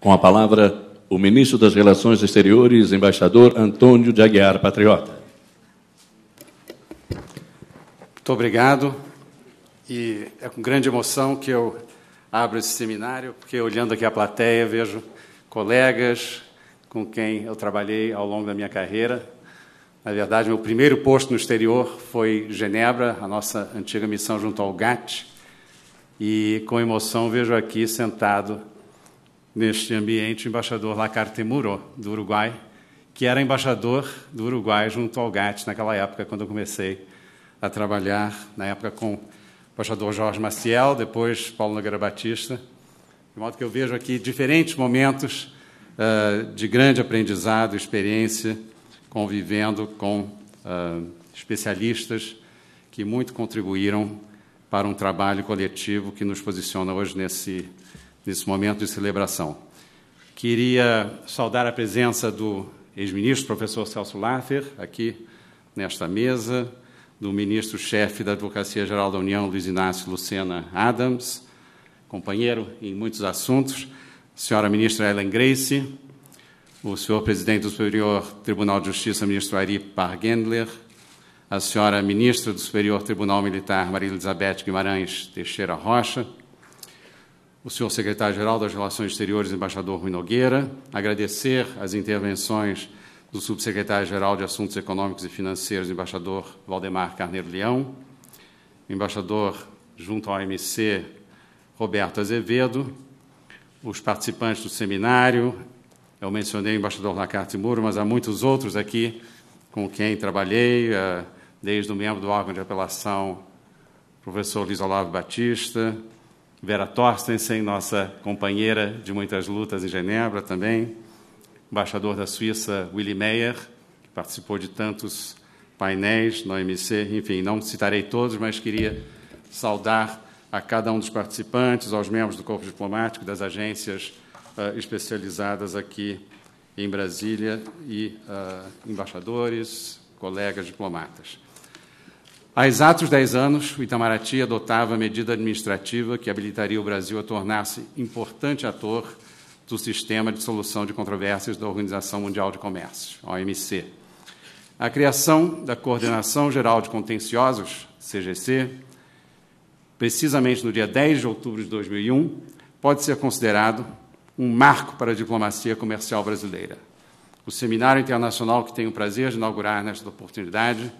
Com a palavra, o ministro das Relações Exteriores, embaixador Antônio de Aguiar Patriota. Muito obrigado. E é com grande emoção que eu abro esse seminário, porque olhando aqui a plateia, vejo colegas com quem eu trabalhei ao longo da minha carreira. Na verdade, meu primeiro posto no exterior foi Genebra, a nossa antiga missão junto ao GATT. E com emoção vejo aqui sentado neste ambiente o embaixador Lacarte Muro, do Uruguai, que era embaixador do Uruguai junto ao GATT naquela época, quando eu comecei a trabalhar, na época com o embaixador Jorge Maciel, depois Paulo Nogueira Batista. De modo que eu vejo aqui diferentes momentos uh, de grande aprendizado, experiência, convivendo com uh, especialistas que muito contribuíram para um trabalho coletivo que nos posiciona hoje nesse nesse momento de celebração. Queria saudar a presença do ex-ministro, professor Celso Laffer, aqui nesta mesa, do ministro-chefe da Advocacia Geral da União, Luiz Inácio Lucena Adams, companheiro em muitos assuntos, senhora ministra Ellen Grace, o senhor presidente do Superior Tribunal de Justiça, ministro Ari Pargendler, a senhora ministra do Superior Tribunal Militar, Maria Elizabeth Guimarães Teixeira Rocha, o senhor secretário-geral das Relações Exteriores, embaixador Rui Nogueira, agradecer as intervenções do subsecretário-geral de Assuntos Econômicos e Financeiros, embaixador Valdemar Carneiro Leão, embaixador junto ao OMC, Roberto Azevedo, os participantes do seminário, eu mencionei o embaixador Lacarte Muro, mas há muitos outros aqui com quem trabalhei, eh, desde o membro do órgão de apelação, professor Luiz Olavo Batista, Vera Torstensen, nossa companheira de muitas lutas em Genebra também, embaixador da Suíça Willy Meyer, que participou de tantos painéis no OMC, enfim, não citarei todos, mas queria saudar a cada um dos participantes, aos membros do corpo diplomático, das agências uh, especializadas aqui em Brasília e uh, embaixadores, colegas diplomatas. Há exatos 10 anos, o Itamaraty adotava a medida administrativa que habilitaria o Brasil a tornar-se importante ator do Sistema de Solução de Controvérsias da Organização Mundial de Comércio, OMC. A criação da Coordenação Geral de Contenciosos, CGC, precisamente no dia 10 de outubro de 2001, pode ser considerado um marco para a diplomacia comercial brasileira. O seminário internacional que tenho o prazer de inaugurar nesta oportunidade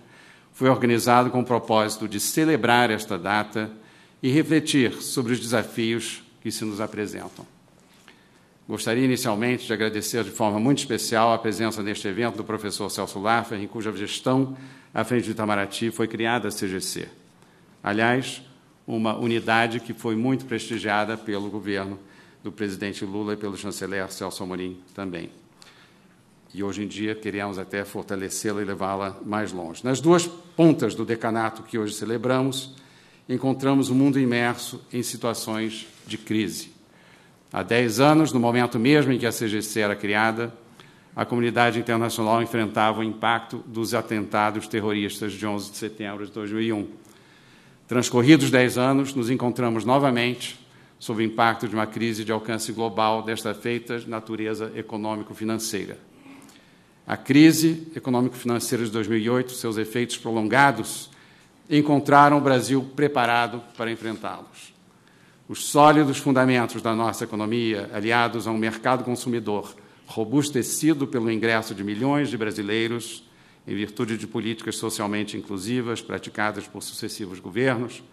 foi organizado com o propósito de celebrar esta data e refletir sobre os desafios que se nos apresentam. Gostaria inicialmente de agradecer de forma muito especial a presença neste evento do professor Celso Laffer, em cuja gestão à frente do Itamaraty foi criada a CGC. Aliás, uma unidade que foi muito prestigiada pelo governo do presidente Lula e pelo chanceler Celso Amorim também e hoje em dia queríamos até fortalecê-la e levá-la mais longe. Nas duas pontas do decanato que hoje celebramos, encontramos o um mundo imerso em situações de crise. Há dez anos, no momento mesmo em que a CGC era criada, a comunidade internacional enfrentava o impacto dos atentados terroristas de 11 de setembro de 2001. Transcorridos dez anos, nos encontramos novamente sob o impacto de uma crise de alcance global, desta feita natureza econômico-financeira. A crise econômico-financeira de 2008, seus efeitos prolongados, encontraram o Brasil preparado para enfrentá-los. Os sólidos fundamentos da nossa economia, aliados a um mercado consumidor robustecido pelo ingresso de milhões de brasileiros, em virtude de políticas socialmente inclusivas praticadas por sucessivos governos,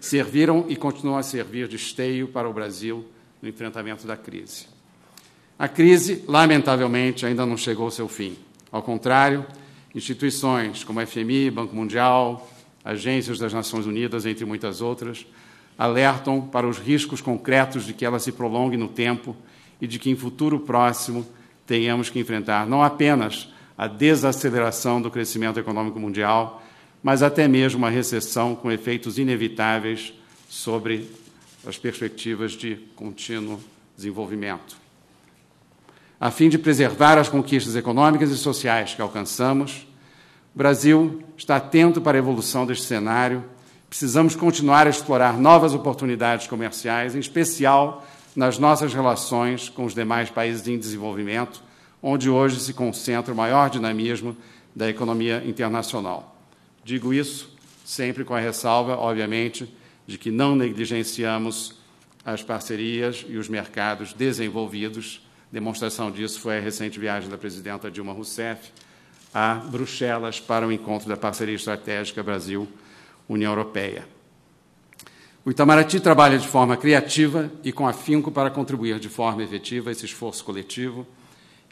serviram e continuam a servir de esteio para o Brasil no enfrentamento da crise. A crise, lamentavelmente, ainda não chegou ao seu fim. Ao contrário, instituições como a FMI, Banco Mundial, agências das Nações Unidas, entre muitas outras, alertam para os riscos concretos de que ela se prolongue no tempo e de que em futuro próximo tenhamos que enfrentar não apenas a desaceleração do crescimento econômico mundial, mas até mesmo uma recessão com efeitos inevitáveis sobre as perspectivas de contínuo desenvolvimento a fim de preservar as conquistas econômicas e sociais que alcançamos, o Brasil está atento para a evolução deste cenário. Precisamos continuar a explorar novas oportunidades comerciais, em especial nas nossas relações com os demais países em desenvolvimento, onde hoje se concentra o maior dinamismo da economia internacional. Digo isso sempre com a ressalva, obviamente, de que não negligenciamos as parcerias e os mercados desenvolvidos Demonstração disso foi a recente viagem da presidenta Dilma Rousseff a Bruxelas para o encontro da parceria estratégica Brasil-União Europeia. O Itamaraty trabalha de forma criativa e com afinco para contribuir de forma efetiva a esse esforço coletivo,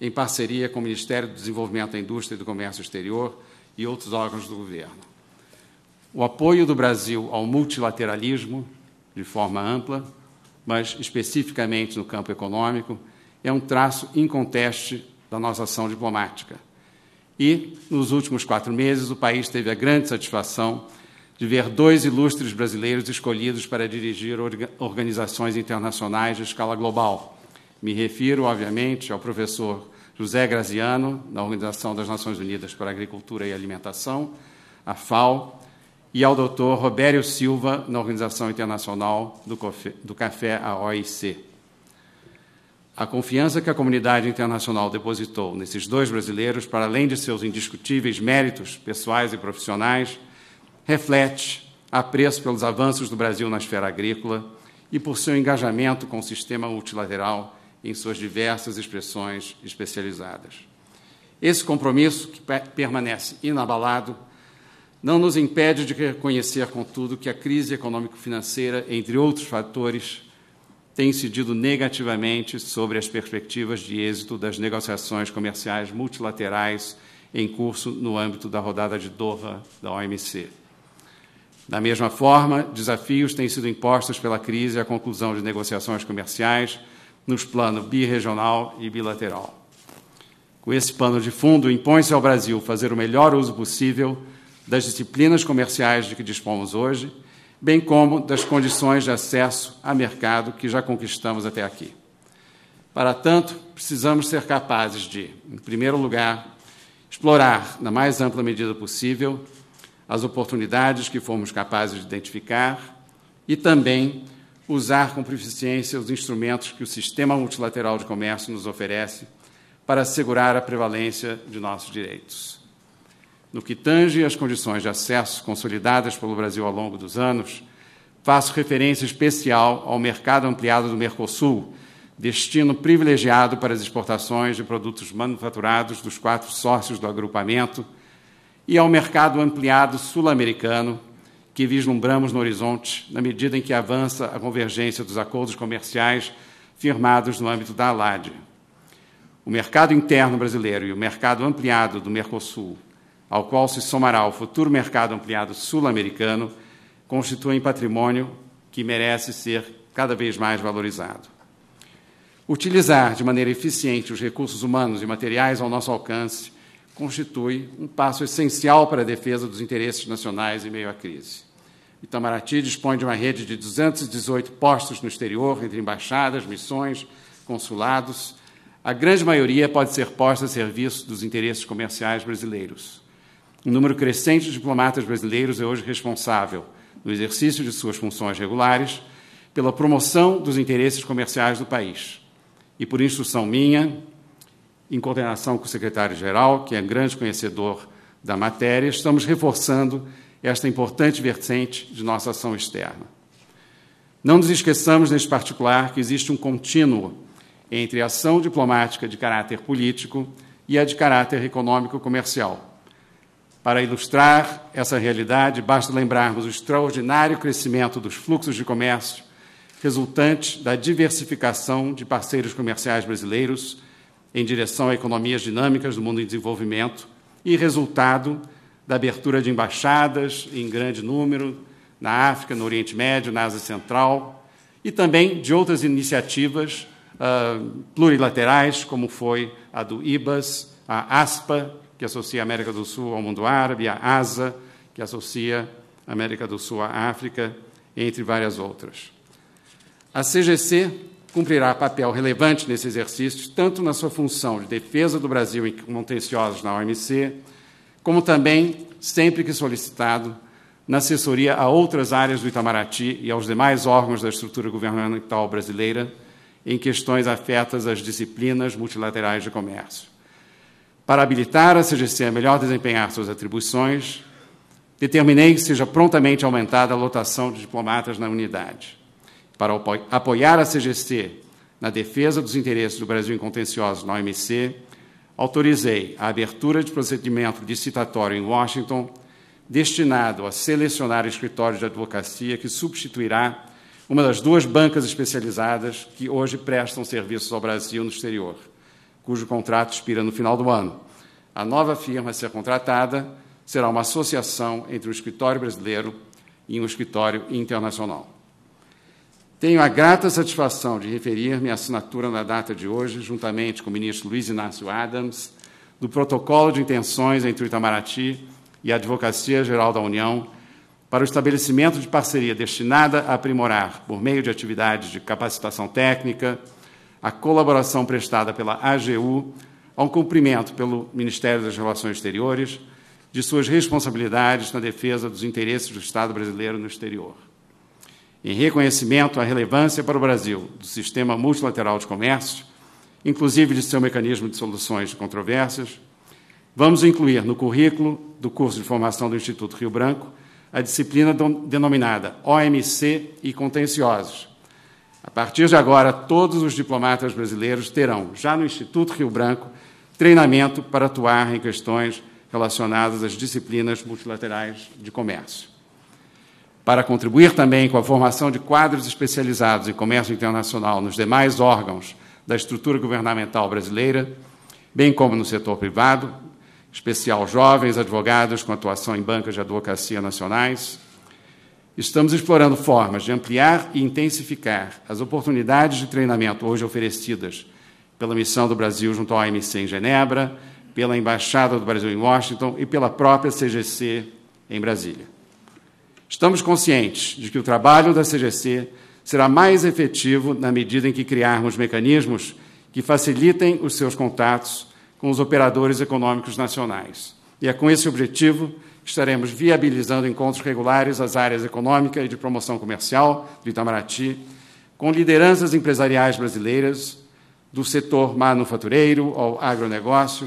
em parceria com o Ministério do Desenvolvimento da Indústria e do Comércio Exterior e outros órgãos do governo. O apoio do Brasil ao multilateralismo, de forma ampla, mas especificamente no campo econômico, é um traço inconteste da nossa ação diplomática. E, nos últimos quatro meses, o país teve a grande satisfação de ver dois ilustres brasileiros escolhidos para dirigir organizações internacionais de escala global. Me refiro, obviamente, ao professor José Graziano, da Organização das Nações Unidas para Agricultura e Alimentação, a FAO, e ao doutor Robério Silva, na Organização Internacional do Café, a OIC. A confiança que a comunidade internacional depositou nesses dois brasileiros, para além de seus indiscutíveis méritos pessoais e profissionais, reflete apreço pelos avanços do Brasil na esfera agrícola e por seu engajamento com o sistema multilateral em suas diversas expressões especializadas. Esse compromisso, que permanece inabalado, não nos impede de reconhecer, contudo, que a crise econômico-financeira, entre outros fatores, tem incidido negativamente sobre as perspectivas de êxito das negociações comerciais multilaterais em curso no âmbito da rodada de Doha da OMC. Da mesma forma, desafios têm sido impostos pela crise à conclusão de negociações comerciais nos planos birregional e bilateral. Com esse pano de fundo, impõe-se ao Brasil fazer o melhor uso possível das disciplinas comerciais de que dispomos hoje bem como das condições de acesso a mercado que já conquistamos até aqui. Para tanto, precisamos ser capazes de, em primeiro lugar, explorar, na mais ampla medida possível, as oportunidades que fomos capazes de identificar e também usar com proficiência os instrumentos que o sistema multilateral de comércio nos oferece para assegurar a prevalência de nossos direitos. No que tange às condições de acesso consolidadas pelo Brasil ao longo dos anos, faço referência especial ao mercado ampliado do Mercosul, destino privilegiado para as exportações de produtos manufaturados dos quatro sócios do agrupamento, e ao mercado ampliado sul-americano, que vislumbramos no horizonte na medida em que avança a convergência dos acordos comerciais firmados no âmbito da ALAD. O mercado interno brasileiro e o mercado ampliado do Mercosul ao qual se somará o futuro mercado ampliado sul-americano, constituem patrimônio que merece ser cada vez mais valorizado. Utilizar de maneira eficiente os recursos humanos e materiais ao nosso alcance constitui um passo essencial para a defesa dos interesses nacionais em meio à crise. Itamaraty dispõe de uma rede de 218 postos no exterior, entre embaixadas, missões, consulados. A grande maioria pode ser posta a serviço dos interesses comerciais brasileiros. Um número crescente de diplomatas brasileiros é hoje responsável, no exercício de suas funções regulares, pela promoção dos interesses comerciais do país. E por instrução minha, em coordenação com o secretário-geral, que é grande conhecedor da matéria, estamos reforçando esta importante vertente de nossa ação externa. Não nos esqueçamos, neste particular, que existe um contínuo entre a ação diplomática de caráter político e a de caráter econômico-comercial para ilustrar essa realidade, basta lembrarmos o extraordinário crescimento dos fluxos de comércio resultante da diversificação de parceiros comerciais brasileiros em direção a economias dinâmicas do mundo em desenvolvimento e resultado da abertura de embaixadas em grande número na África, no Oriente Médio, na Ásia Central e também de outras iniciativas uh, plurilaterais, como foi a do IBAS, a ASPA que associa a América do Sul ao mundo árabe, a ASA, que associa a América do Sul à África, entre várias outras. A CGC cumprirá papel relevante nesse exercício, tanto na sua função de defesa do Brasil em contenciosos na OMC, como também, sempre que solicitado, na assessoria a outras áreas do Itamaraty e aos demais órgãos da estrutura governamental brasileira em questões afetas às disciplinas multilaterais de comércio. Para habilitar a CGC a melhor desempenhar suas atribuições, determinei que seja prontamente aumentada a lotação de diplomatas na unidade. Para apoiar a CGC na defesa dos interesses do Brasil em contenciosos na OMC, autorizei a abertura de procedimento licitatório em Washington, destinado a selecionar escritórios de advocacia que substituirá uma das duas bancas especializadas que hoje prestam serviços ao Brasil no exterior cujo contrato expira no final do ano. A nova firma a ser contratada será uma associação entre o escritório brasileiro e um escritório internacional. Tenho a grata satisfação de referir minha assinatura na data de hoje, juntamente com o ministro Luiz Inácio Adams, do protocolo de intenções entre o Itamaraty e a Advocacia Geral da União para o estabelecimento de parceria destinada a aprimorar, por meio de atividades de capacitação técnica, a colaboração prestada pela AGU ao cumprimento pelo Ministério das Relações Exteriores de suas responsabilidades na defesa dos interesses do Estado brasileiro no exterior. Em reconhecimento à relevância para o Brasil do sistema multilateral de comércio, inclusive de seu mecanismo de soluções de controvérsias, vamos incluir no currículo do curso de formação do Instituto Rio Branco a disciplina denominada OMC e contenciosos, a partir de agora, todos os diplomatas brasileiros terão, já no Instituto Rio Branco, treinamento para atuar em questões relacionadas às disciplinas multilaterais de comércio. Para contribuir também com a formação de quadros especializados em comércio internacional nos demais órgãos da estrutura governamental brasileira, bem como no setor privado, especial jovens advogados com atuação em bancas de advocacia nacionais, Estamos explorando formas de ampliar e intensificar as oportunidades de treinamento hoje oferecidas pela Missão do Brasil junto ao OMC em Genebra, pela Embaixada do Brasil em Washington e pela própria CGC em Brasília. Estamos conscientes de que o trabalho da CGC será mais efetivo na medida em que criarmos mecanismos que facilitem os seus contatos com os operadores econômicos nacionais. E é com esse objetivo estaremos viabilizando encontros regulares às áreas econômica e de promoção comercial do Itamaraty, com lideranças empresariais brasileiras, do setor manufatureiro ao agronegócio,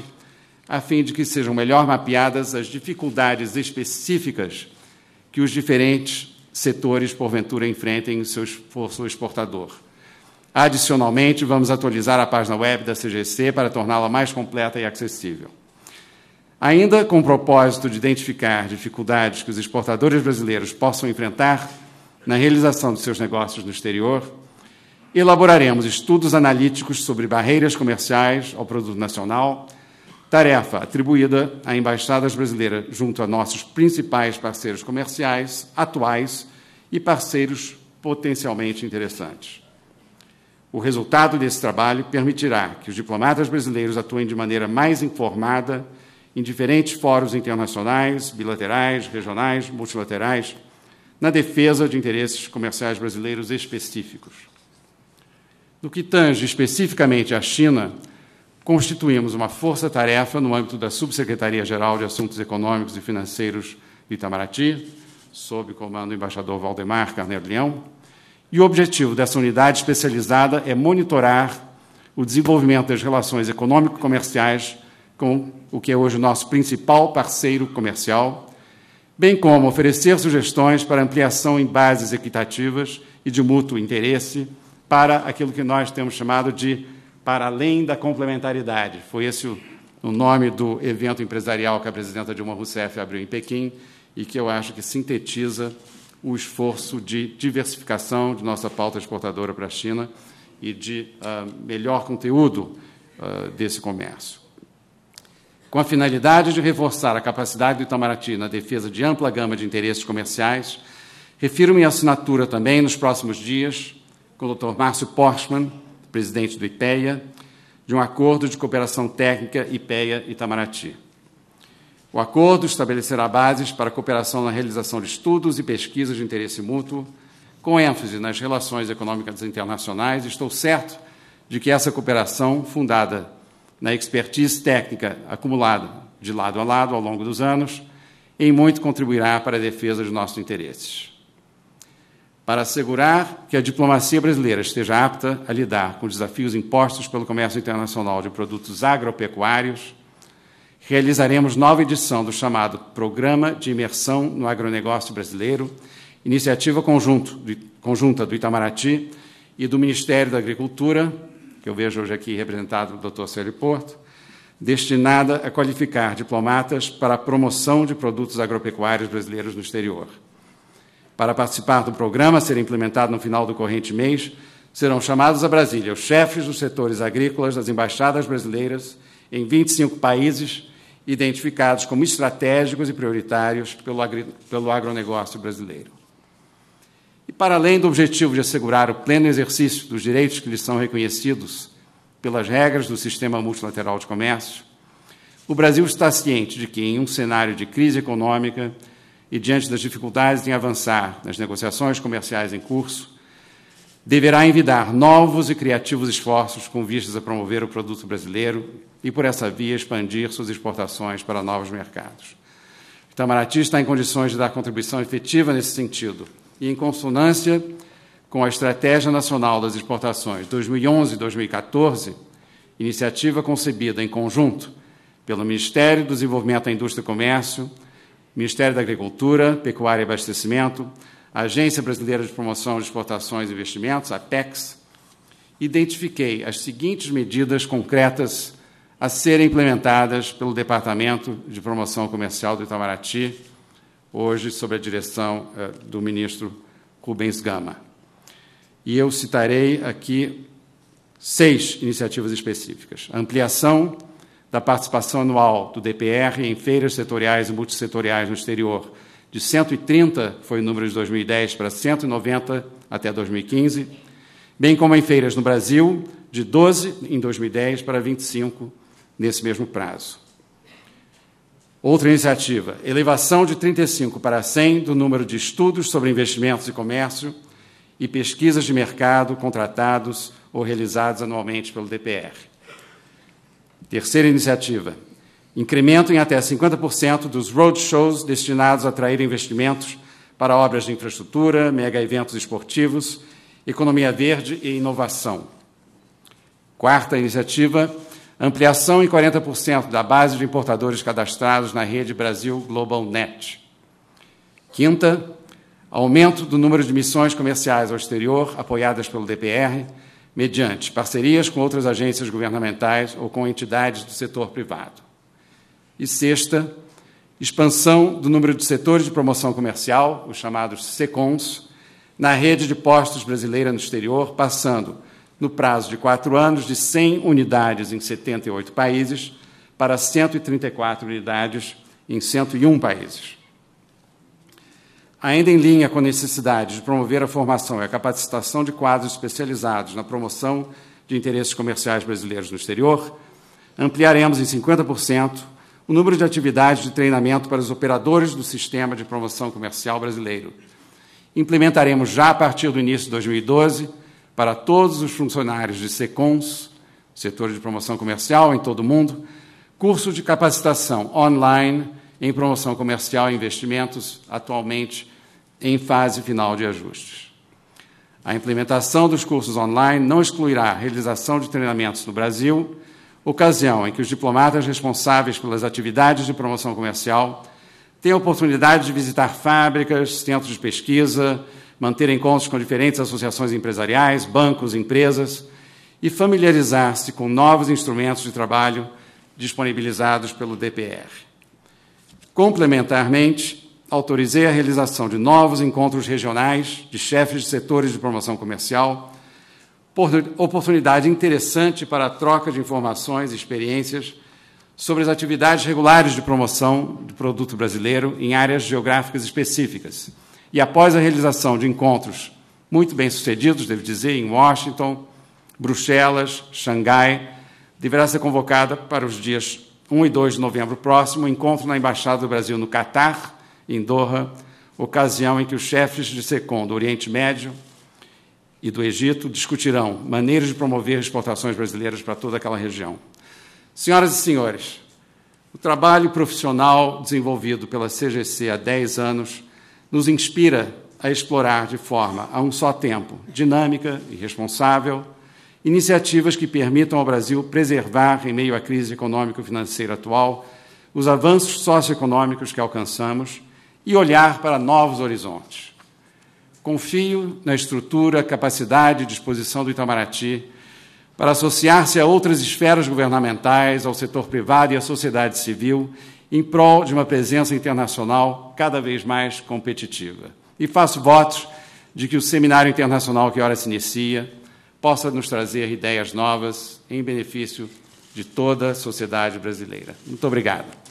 a fim de que sejam melhor mapeadas as dificuldades específicas que os diferentes setores, porventura, enfrentem em seu esforço exportador. Adicionalmente, vamos atualizar a página web da CGC para torná-la mais completa e acessível. Ainda com o propósito de identificar dificuldades que os exportadores brasileiros possam enfrentar na realização de seus negócios no exterior, elaboraremos estudos analíticos sobre barreiras comerciais ao produto nacional, tarefa atribuída à Embaixadas Brasileiras junto a nossos principais parceiros comerciais atuais e parceiros potencialmente interessantes. O resultado desse trabalho permitirá que os diplomatas brasileiros atuem de maneira mais informada em diferentes fóruns internacionais, bilaterais, regionais, multilaterais, na defesa de interesses comerciais brasileiros específicos. No que tange especificamente à China, constituímos uma força-tarefa no âmbito da Subsecretaria-Geral de Assuntos Econômicos e Financeiros de Itamaraty, sob comando do embaixador Valdemar Carneiro Leão, e o objetivo dessa unidade especializada é monitorar o desenvolvimento das relações econômico-comerciais com o que é hoje o nosso principal parceiro comercial, bem como oferecer sugestões para ampliação em bases equitativas e de mútuo interesse para aquilo que nós temos chamado de para além da complementaridade. Foi esse o, nome do evento empresarial que a presidenta Dilma Rousseff abriu em Pequim e que eu acho que sintetiza o esforço de diversificação de nossa pauta exportadora para a China e de uh, melhor conteúdo uh, desse comércio com a finalidade de reforçar a capacidade do Itamaraty na defesa de ampla gama de interesses comerciais, refiro-me à assinatura também nos próximos dias com o Dr. Márcio Portman, presidente do IPEA, de um acordo de cooperação técnica IPEA-Itamaraty. O acordo estabelecerá bases para a cooperação na realização de estudos e pesquisas de interesse mútuo, com ênfase nas relações econômicas internacionais. Estou certo de que essa cooperação, fundada na expertise técnica acumulada de lado a lado ao longo dos anos, em muito contribuirá para a defesa de nossos interesses. Para assegurar que a diplomacia brasileira esteja apta a lidar com desafios impostos pelo comércio internacional de produtos agropecuários, realizaremos nova edição do chamado Programa de Imersão no Agronegócio Brasileiro, iniciativa conjunto, conjunta do Itamaraty e do Ministério da Agricultura, que eu vejo hoje aqui representado pelo Dr. Célio Porto, destinada a qualificar diplomatas para a promoção de produtos agropecuários brasileiros no exterior. Para participar do programa a ser implementado no final do corrente mês, serão chamados a Brasília os chefes dos setores agrícolas das embaixadas brasileiras em 25 países identificados como estratégicos e prioritários pelo, agronegócio brasileiro para além do objetivo de assegurar o pleno exercício dos direitos que lhes são reconhecidos pelas regras do sistema multilateral de comércio, o Brasil está ciente de que, em um cenário de crise econômica e diante das dificuldades em avançar nas negociações comerciais em curso, deverá envidar novos e criativos esforços com vistas a promover o produto brasileiro e, por essa via, expandir suas exportações para novos mercados. Itamaraty está em condições de dar contribuição efetiva nesse sentido e em consonância com a Estratégia Nacional das Exportações 2011-2014, iniciativa concebida em conjunto pelo Ministério do Desenvolvimento da Indústria e Comércio, Ministério da Agricultura, Pecuária e Abastecimento, Agência Brasileira de Promoção de Exportações e Investimentos, APEX, identifiquei as seguintes medidas concretas a serem implementadas pelo Departamento de Promoção Comercial do Itamaraty hoje sob a direção eh, do ministro Rubens Gama. E eu citarei aqui seis iniciativas específicas: a ampliação da participação anual do DPR em feiras setoriais e multissetoriais no exterior, de 130 foi o número de 2010 para 190 até 2015, bem como em feiras no Brasil, de 12 em 2010 para 25 nesse mesmo prazo. Outra iniciativa, elevação de 35 para 100 do número de estudos sobre investimentos e comércio e pesquisas de mercado contratados ou realizados anualmente pelo DPR. Terceira iniciativa, incremento em até 50% dos roadshows destinados a atrair investimentos para obras de infraestrutura, mega eventos esportivos, economia verde e inovação. Quarta iniciativa, ampliação em 40% da base de importadores cadastrados na rede Brasil Global Net. Quinta, aumento do número de missões comerciais ao exterior apoiadas pelo DPR, mediante parcerias com outras agências governamentais ou com entidades do setor privado. E sexta, expansão do número de setores de promoção comercial, os chamados SECONs, na rede de postos brasileira no exterior, passando no prazo de quatro anos, de 100 unidades em 78 países para 134 unidades em 101 países. Ainda em linha com a necessidade de promover a formação e a capacitação de quadros especializados na promoção de interesses comerciais brasileiros no exterior, ampliaremos em 50% o número de atividades de treinamento para os operadores do Sistema de Promoção Comercial Brasileiro. Implementaremos já a partir do início de 2012 para todos os funcionários de SECONS, setor de promoção comercial em todo o mundo, curso de capacitação online em promoção comercial e investimentos, atualmente em fase final de ajustes. A implementação dos cursos online não excluirá a realização de treinamentos no Brasil, ocasião em que os diplomatas responsáveis pelas atividades de promoção comercial têm a oportunidade de visitar fábricas, centros de pesquisa, manter encontros com diferentes associações empresariais, bancos, empresas e familiarizar-se com novos instrumentos de trabalho disponibilizados pelo DPR. Complementarmente, autorizei a realização de novos encontros regionais de chefes de setores de promoção comercial, oportunidade interessante para a troca de informações e experiências sobre as atividades regulares de promoção de produto brasileiro em áreas geográficas específicas e após a realização de encontros muito bem-sucedidos, devo dizer, em Washington, Bruxelas, Xangai, deverá ser convocada para os dias 1 e 2 de novembro próximo, um encontro na Embaixada do Brasil no Catar, em Doha, ocasião em que os chefes de SECOM do Oriente Médio e do Egito discutirão maneiras de promover exportações brasileiras para toda aquela região. Senhoras e senhores, o trabalho profissional desenvolvido pela CGC há 10 anos nos inspira a explorar de forma, a um só tempo, dinâmica e responsável, iniciativas que permitam ao Brasil preservar, em meio à crise econômico-financeira atual, os avanços socioeconômicos que alcançamos e olhar para novos horizontes. Confio na estrutura, capacidade e disposição do Itamaraty para associar-se a outras esferas governamentais, ao setor privado e à sociedade civil em prol de uma presença internacional cada vez mais competitiva. E faço votos de que o seminário internacional que ora se inicia possa nos trazer ideias novas em benefício de toda a sociedade brasileira. Muito obrigado.